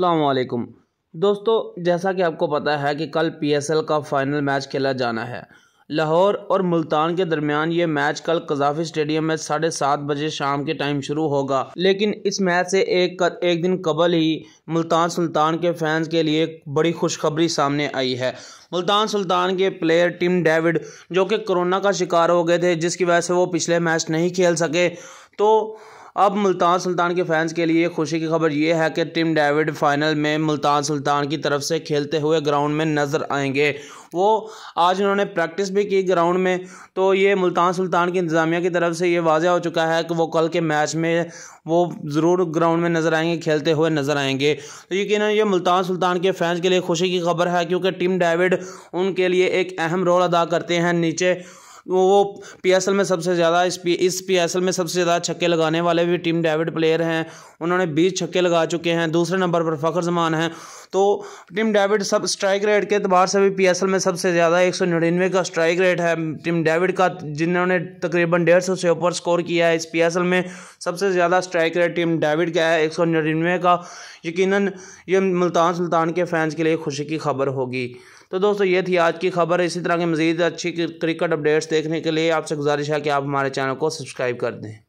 वालेकुम दोस्तों जैसा कि आपको पता है कि कल पीएसएल का फ़ाइनल मैच खेला जाना है लाहौर और मुल्तान के दरमियान ये मैच कल कजाफी स्टेडियम में साढ़े सात बजे शाम के टाइम शुरू होगा लेकिन इस मैच से एक कर, एक दिन कबल ही मुल्तान सुल्तान के फैंस के लिए बड़ी खुशखबरी सामने आई है मुल्तान सुल्तान के प्लेयर टिम डेविड जो कि कोरोना का शिकार हो गए थे जिसकी वजह से वो पिछले मैच नहीं खेल सके तो अब मुल्तान सुल्तान के फैंस के लिए खुशी की खबर यह है कि टिम डेविड फाइनल में मुल्तान सुल्तान की तरफ से खेलते हुए ग्राउंड में नज़र आएंगे वो आज उन्होंने प्रैक्टिस भी की ग्राउंड में तो ये मुल्तान सुल्तान की इंतज़ामिया की तरफ से ये वाजह हो चुका है कि वो कल के मैच में वो ज़रूर ग्राउंड में नज़र आएंगे खेलते हुए नज़र आएंगे तो यकीन ये मुल्तान सुल्तान के फैंस के लिए खुशी की खबर है क्योंकि टिम डेविड उनके लिए एक अहम रोल अदा करते हैं नीचे वो पीएसएल में सबसे ज़्यादा इस पी इस पीएसएल में सबसे ज़्यादा छक्के लगाने वाले भी टीम डेविड प्लेयर हैं उन्होंने बीस छक्के लगा चुके हैं दूसरे नंबर पर फ़खर जमान हैं तो टीम डेविड सब स्ट्राइक रेट के अतबार से भी पीएसएल में सबसे ज़्यादा एक सौ निन्यानवे का स्ट्राइक रेट है टीम डेविड का जिन्होंने तकरीबन डेढ़ सौ से ऊपर स्कोर किया है इस एल में सबसे ज़्यादा स्ट्राइक रेट टीम डेविड का है एक सौ निन्यानवे का यकीनन ये मुल्तान सुल्तान के फैंस के लिए खुशी की खबर होगी तो दोस्तों ये थी आज की खबर इसी तरह की मज़ीद अच्छी क्रिकेट अपडेट्स देखने के लिए आपसे गुजारिश है कि आप हमारे चैनल को सब्सक्राइब कर दें